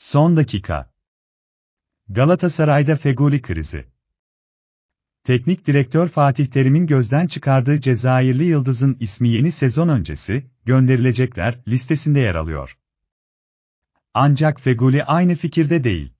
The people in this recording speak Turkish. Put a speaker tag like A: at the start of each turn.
A: Son dakika. Galatasaray'da Fegoli krizi. Teknik direktör Fatih Terim'in gözden çıkardığı Cezayirli Yıldız'ın ismi yeni sezon öncesi gönderilecekler listesinde yer alıyor. Ancak
B: Fegoli aynı fikirde değil.